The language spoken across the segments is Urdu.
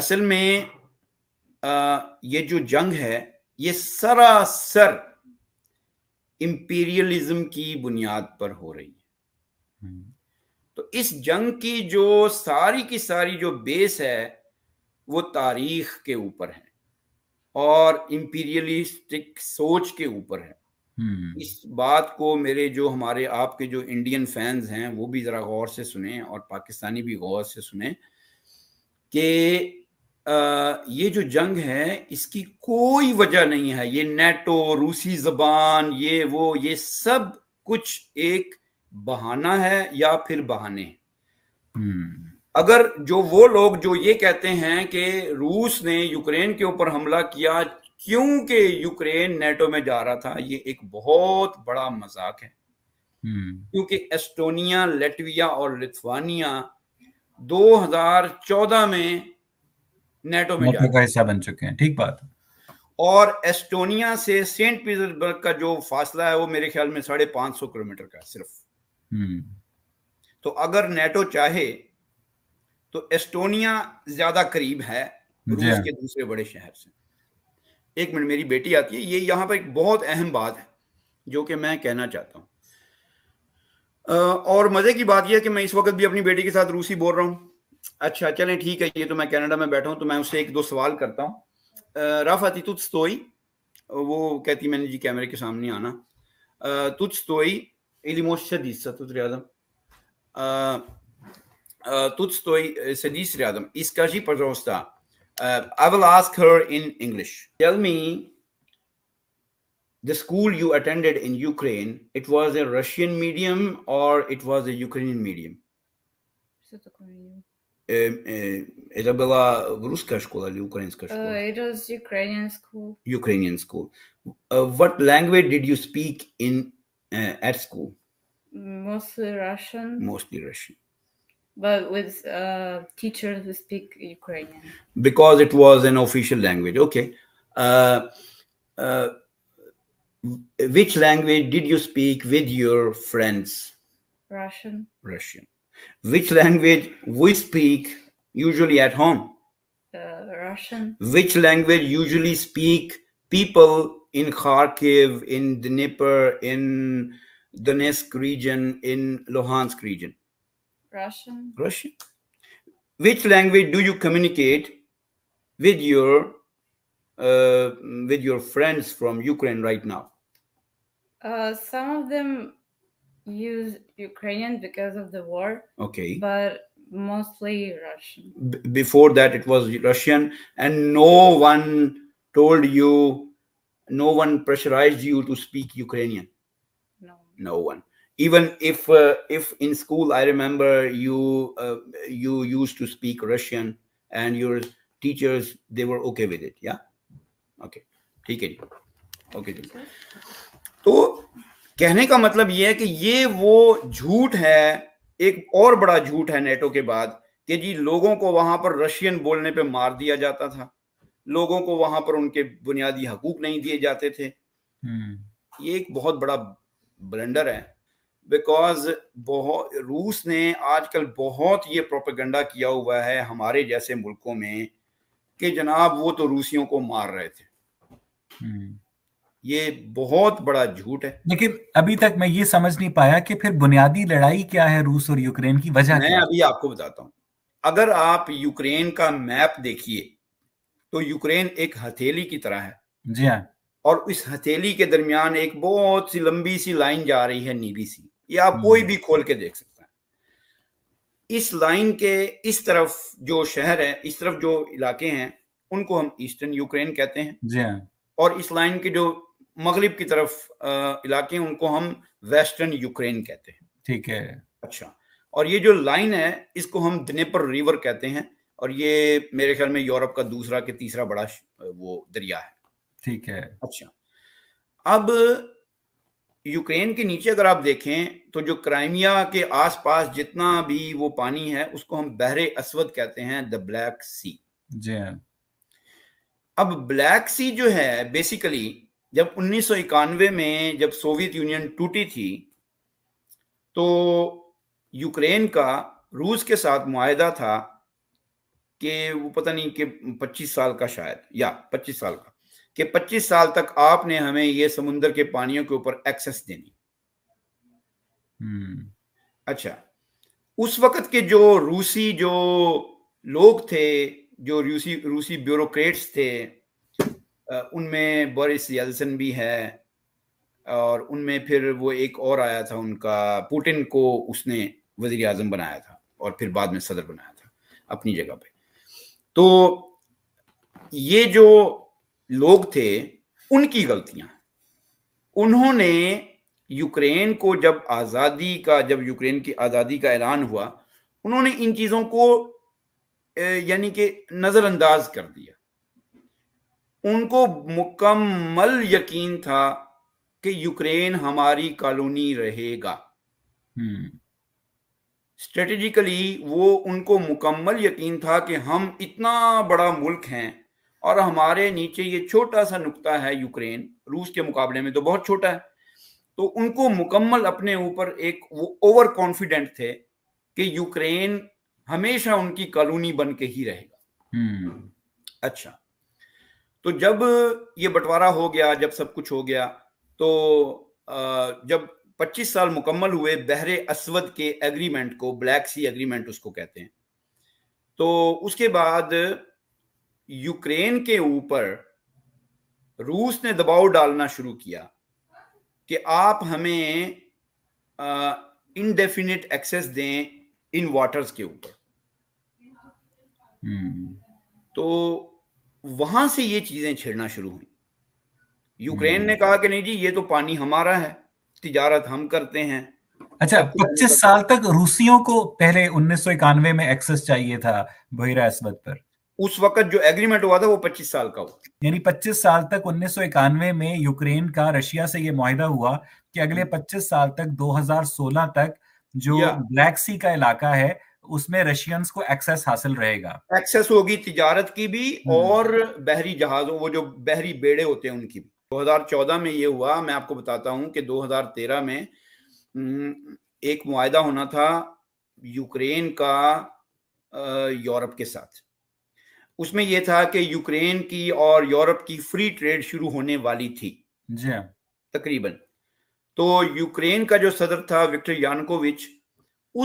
اصل میں یہ جو جنگ ہے یہ سراسر امپیریلزم کی بنیاد پر ہو رہی ہے تو اس جنگ کی جو ساری کی ساری جو بیس ہے وہ تاریخ کے اوپر ہے اور امپیریلسٹک سوچ کے اوپر ہے اس بات کو میرے جو ہمارے آپ کے جو انڈین فینز ہیں وہ بھی ذرا غور سے سنیں اور پاکستانی بھی غور سے سنیں کہ یہ جو جنگ ہے اس کی کوئی وجہ نہیں ہے یہ نیٹو روسی زبان یہ وہ یہ سب کچھ ایک بہانہ ہے یا پھر بہانے اگر جو وہ لوگ جو یہ کہتے ہیں کہ روس نے یوکرین کے اوپر حملہ کیا کیونکہ یوکرین نیٹو میں جا رہا تھا یہ ایک بہت بڑا مذاق ہے کیونکہ ایسٹونیا لیٹویا اور لتوانیا دو ہزار چودہ میں نیٹو میں ہیں ٹھیک بات اور ایسٹونیا سے سینٹ کا جو فاصلہ ہے وہ میرے خیال میں ساڑھے پانچ سو کلو میٹر کا زیادہ قریب ہے جی روس ہاں۔ کے دوسرے بڑے شہر سے ایک منٹ میری بیٹی آتی ہے یہ یہاں پر ایک بہت اہم بات ہے جو کہ میں کہنا چاہتا ہوں اور مزے کی بات یہ ہے کہ میں اس وقت بھی اپنی بیٹی کے ساتھ روسی بول رہا ہوں اچھا چلیں ٹھیک ہے یہ تو میں کینیڈا میں بیٹھا ہوں تو میں اسے ایک دو سوال کرتا ہوں رف آتی جی، تجھ ستوئی وہ کہتی میں نے جی کیمرے کے سامنے آنا تجھ ستوئی علی موش شدیس ستوت ریاضم تجھ ستوئی شدیس ریادم اس کا جی پرزوستہ I will ask her in English tell me the school you attended in Ukraine it was a Russian medium or it was a Ukrainian medium ستوکرینیم Э, э, это была русская школа или украинская э, школа? Uh, it was Ukrainian school. Ukrainian school. Uh, what language did you speak in uh, at school? Mostly Russian. Mostly Russian. But with uh, teachers who speak Ukrainian. Because it was an official language. Okay. Uh, uh, which language did you speak with your friends? Russian. Russian. Which language we speak usually at home? Uh, Russian. Which language usually speak people in Kharkiv, in Dnipro, in Donetsk region, in Luhansk region? Russian. Russian. Which language do you communicate with your uh, with your friends from Ukraine right now? Uh, some of them use Ukrainian because of the war. Okay. But mostly Russian. B before that, it was Russian, and no one told you, no one pressurized you to speak Ukrainian. No. No one. Even if uh, if in school, I remember you uh, you used to speak Russian, and your teachers they were okay with it. Yeah. Okay. Take it. Okay. So کہنے کا مطلب یہ ہے کہ یہ وہ جھوٹ ہے ایک اور بڑا جھوٹ ہے نیٹو کے بعد کہ جی لوگوں کو وہاں پر رشین بولنے پہ مار دیا جاتا تھا لوگوں کو وہاں پر ان کے بنیادی حقوق نہیں دیے جاتے تھے یہ ایک بہت بڑا بلنڈر ہے بیکاز روس نے آج کل بہت یہ پروپیگنڈا کیا ہوا ہے ہمارے جیسے ملکوں میں کہ جناب وہ تو روسیوں کو مار رہے تھے یہ بہت بڑا جھوٹ ہے لیکن ابھی تک میں یہ سمجھ نہیں پایا کہ پھر بنیادی لڑائی کیا ہے روس اور یوکرین کی وجہ میں ابھی آپ کو بتاتا ہوں اگر آپ یوکرین کا میپ دیکھیے تو یوکرین ایک ہتھیلی کی طرح ہے جی ہاں اور اس ہتھیلی کے درمیان ایک بہت سی لمبی سی لائن جا رہی ہے نیلی سی یہ آپ کوئی بھی کھول کے دیکھ سکتے ہیں اس لائن کے اس طرف جو شہر ہے اس طرف جو علاقے ہیں ان کو ہم ایسٹرن یوکرین کہتے ہیں جی ہاں۔ اور اس لائن کے جو مغرب کی طرف علاقے ہیں ان کو ہم ویسٹرن یوکرین کہتے ہیں ٹھیک ہے اچھا اور یہ جو لائن ہے اس کو ہم دنیپر ریور کہتے ہیں اور یہ میرے خیال میں یورپ کا دوسرا کہ تیسرا بڑا وہ دریا ہے ٹھیک ہے اچھا اب یوکرین کے نیچے اگر آپ دیکھیں تو جو کرائمیا کے آس پاس جتنا بھی وہ پانی ہے اس کو ہم بحر اسود کہتے ہیں دا بلیک سی جی ہاں۔ اب بلیک سی جو ہے بیسیکلی جب انیس سو اکانوے میں جب سوویت یونین ٹوٹی تھی تو یوکرین کا روس کے ساتھ معاہدہ تھا کہ وہ پتہ نہیں کہ پچیس سال کا شاید یا پچیس سال کا کہ پچیس سال تک آپ نے ہمیں یہ سمندر کے پانیوں کے اوپر ایکسس دینی اچھا اس وقت کے جو روسی جو لوگ تھے جو روسی بیوروکریٹس تھے ان میں بورس یلسن بھی ہے اور ان میں پھر وہ ایک اور آیا تھا ان کا پوٹن کو اس نے وزیر اعظم بنایا تھا اور پھر بعد میں صدر بنایا تھا اپنی جگہ پہ تو یہ جو لوگ تھے ان کی غلطیاں انہوں نے یوکرین کو جب آزادی کا جب یوکرین کی آزادی کا اعلان ہوا انہوں نے ان چیزوں کو یعنی کہ نظر انداز کر دیا ان کو مکمل یقین تھا کہ یوکرین ہماری کالونی رہے گا وہ ان کو مکمل یقین تھا کہ ہم اتنا بڑا ملک ہیں اور ہمارے نیچے یہ چھوٹا سا نکتا ہے یوکرین روس کے مقابلے میں تو بہت چھوٹا ہے تو ان کو مکمل اپنے اوپر ایک وہ اوور کانفیڈنٹ تھے کہ یوکرین ہمیشہ ان کی کالونی بن کے ہی رہے گا اچھا تو جب یہ بٹوارا ہو گیا جب سب کچھ ہو گیا تو جب پچیس سال مکمل ہوئے بحر اسود کے اگریمنٹ کو بلیک سی اگریمنٹ اس کو کہتے ہیں تو اس کے بعد یوکرین کے اوپر روس نے دباؤ ڈالنا شروع کیا کہ آپ ہمیں انڈیفینٹ ایکسس دیں ان واٹرز کے اوپر تو وہاں سے یہ چیزیں چھیڑنا شروع ہوئیں یوکرین نے کہا کہ نہیں جی یہ تو پانی ہمارا ہے تجارت ہم کرتے ہیں اچھا پچیس سال تک روسیوں کو پہلے انیس سو اکانوے میں ایکسس چاہیے تھا بحیرہ اسود پر اس وقت جو ایگریمنٹ ہوا تھا وہ پچیس سال کا ہو یعنی پچیس سال تک انیس سو اکانوے میں یوکرین کا رشیا سے یہ معاہدہ ہوا کہ اگلے پچیس سال تک دو ہزار سولہ تک جو بلیک سی کا علاقہ ہے اس میں رشینز کو ایکسس حاصل رہے گا ایکسس ہوگی تجارت کی بھی اور بحری جہازوں وہ جو بحری بیڑے ہوتے ہیں ان کی بھی دو ہزار چودہ میں یہ ہوا میں آپ کو بتاتا ہوں کہ دو ہزار تیرہ میں ایک معاہدہ ہونا تھا یوکرین کا یورپ کے ساتھ اس میں یہ تھا کہ یوکرین کی اور یورپ کی فری ٹریڈ شروع ہونے والی تھی جی ہاں۔ تقریباً تو یوکرین کا جو صدر تھا وکٹر یانکوویچ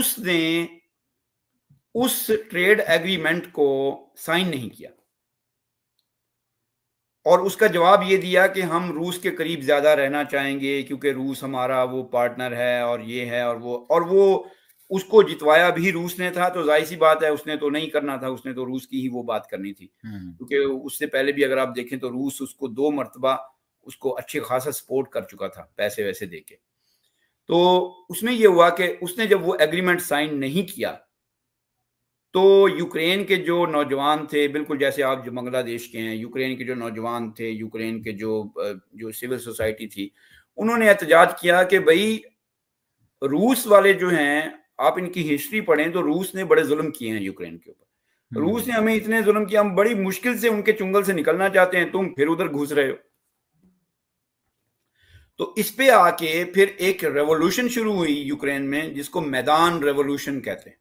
اس نے اس ٹریڈ ایگریمنٹ کو سائن نہیں کیا اور اس کا جواب یہ دیا کہ ہم روس کے قریب زیادہ رہنا چاہیں گے کیونکہ روس ہمارا وہ پارٹنر ہے اور یہ ہے اور وہ اور وہ اس کو جتوایا بھی روس نے تھا تو ظاہر سی بات ہے اس نے تو نہیں کرنا تھا اس نے تو روس کی ہی وہ بات کرنی تھی کیونکہ اس سے پہلے بھی اگر آپ دیکھیں تو روس اس کو دو مرتبہ اس کو اچھے خاصا سپورٹ کر چکا تھا پیسے ویسے دے کے تو اس میں یہ ہوا کہ اس نے جب وہ ایگریمنٹ سائن نہیں کیا تو یوکرین کے جو نوجوان تھے بالکل جیسے آپ جو بنگلہ دیش کے ہیں یوکرین کے جو نوجوان تھے یوکرین کے جو سول سوسائٹی تھی انہوں نے احتجاج کیا کہ بھائی روس والے جو ہیں آپ ان کی ہسٹری پڑھیں تو روس نے بڑے ظلم کیے ہیں یوکرین کے اوپر روس نے ہمیں اتنے ظلم کیا ہم بڑی مشکل سے ان کے چنگل سے نکلنا چاہتے ہیں تم پھر ادھر گھس رہے ہو تو اس پہ آ کے پھر ایک ریولوشن شروع ہوئی یوکرین میں جس کو میدان ریولوشن کہتے ہیں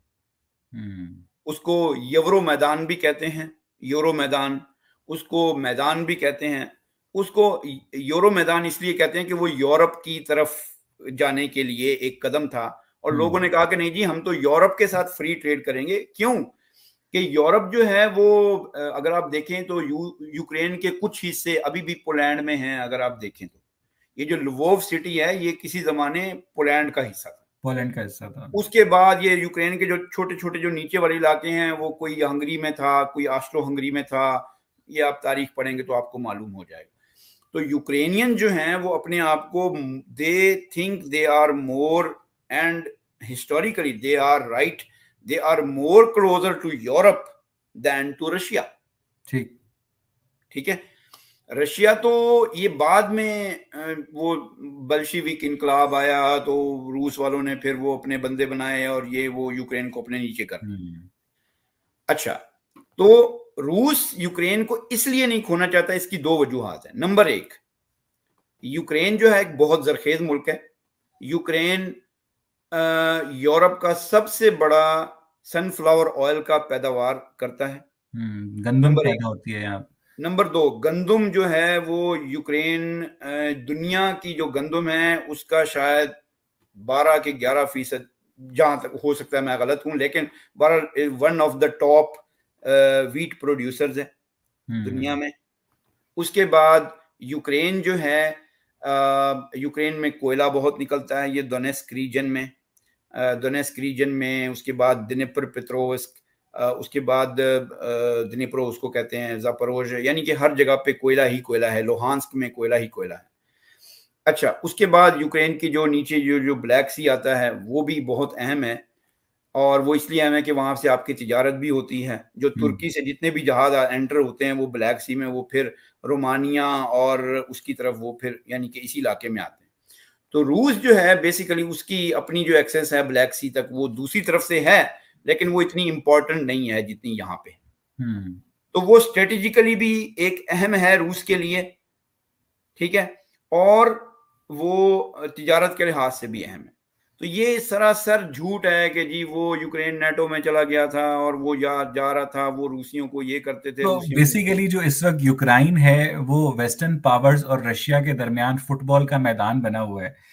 اس کو یورو میدان بھی کہتے ہیں یورو میدان اس کو میدان بھی کہتے ہیں اس کو یورو میدان اس لیے کہتے ہیں کہ وہ یورپ کی طرف جانے کے لیے ایک قدم تھا اور لوگوں نے کہا کہ نہیں جی ہم تو یورپ کے ساتھ فری ٹریڈ کریں گے کیوں کہ یورپ جو ہے وہ اگر آپ دیکھیں تو یوکرین کے کچھ حصے ابھی بھی پولینڈ میں ہیں اگر آپ دیکھیں تو یہ جو سٹی ہے یہ کسی زمانے پولینڈ کا حصہ تھا پولینڈ کا حصہ تھا اس کے کے بعد یہ یوکرین جو جو چھوٹے چھوٹے نیچے والے علاقے ہیں وہ کوئی ہنگری میں تھا کوئی آسٹرو ہنگری میں تھا یہ آپ تاریخ پڑھیں گے تو آپ کو معلوم ہو جائے گا تو یوکرین جو ہیں وہ اپنے آپ کو they think they are more and historically they are right they are more closer to Europe than to Russia ٹھیک ٹھیک ہے رشیا تو یہ بعد میں وہ بلشی ویک انقلاب آیا تو روس والوں نے پھر وہ اپنے بندے بنائے اور یہ وہ یوکرین کو اپنے نیچے کر اچھا تو روس یوکرین کو اس لیے نہیں کھونا چاہتا اس کی دو وجوہات ہیں نمبر ایک یوکرین جو ہے ایک بہت زرخیز ملک ہے یوکرین یورپ کا سب سے بڑا سن فلاور آئل کا پیداوار کرتا ہے گندم پیدا ہوتی ہے یہاں نمبر دو گندم جو ہے وہ یوکرین دنیا کی جو گندم ہے اس کا شاید بارہ کے گیارہ فیصد جہاں تک ہو سکتا ہے میں غلط ہوں لیکن بارہ one of the top wheat producers ہیں دنیا میں اس کے بعد یوکرین جو ہے یوکرین میں کوئلہ بہت نکلتا ہے یہ دونیسک ریجن میں دونیسک ریجن میں اس کے بعد دنپر پتروسک اس کے بعد دنیپرو اس کو کہتے ہیں زاپروش یعنی کہ ہر جگہ پہ کوئلہ ہی کوئلہ ہے لوہانسک میں کوئلہ ہی کوئلہ ہے اچھا اس کے بعد یوکرین کی جو نیچے جو جو بلیک سی آتا ہے وہ بھی بہت اہم ہے اور وہ اس لیے اہم ہے کہ وہاں سے آپ کی تجارت بھی ہوتی ہے جو ترکی سے جتنے بھی جہاز انٹر ہوتے ہیں وہ بلیک سی میں وہ پھر رومانیہ اور اس کی طرف وہ پھر یعنی کہ اسی علاقے میں آتے ہیں تو روس جو ہے بیسیکلی اس کی اپنی جو ایکسس ہے بلیک سی تک وہ دوسری طرف سے ہے لیکن وہ اتنی امپورٹنٹ نہیں ہے جتنی یہاں پہ تو وہ اسٹریٹجیکلی بھی ایک اہم ہے روس کے لیے ٹھیک ہے اور وہ تجارت کے لحاظ سے بھی اہم ہے تو یہ سراسر جھوٹ ہے کہ جی وہ یوکرین نیٹو میں چلا گیا تھا اور وہ جا رہا تھا وہ روسیوں کو یہ کرتے تھے بیسیکلی جو اس وقت یوکرائن ہے وہ ویسٹرن پاورز اور رشیا کے درمیان فٹ بال کا میدان بنا ہوا ہے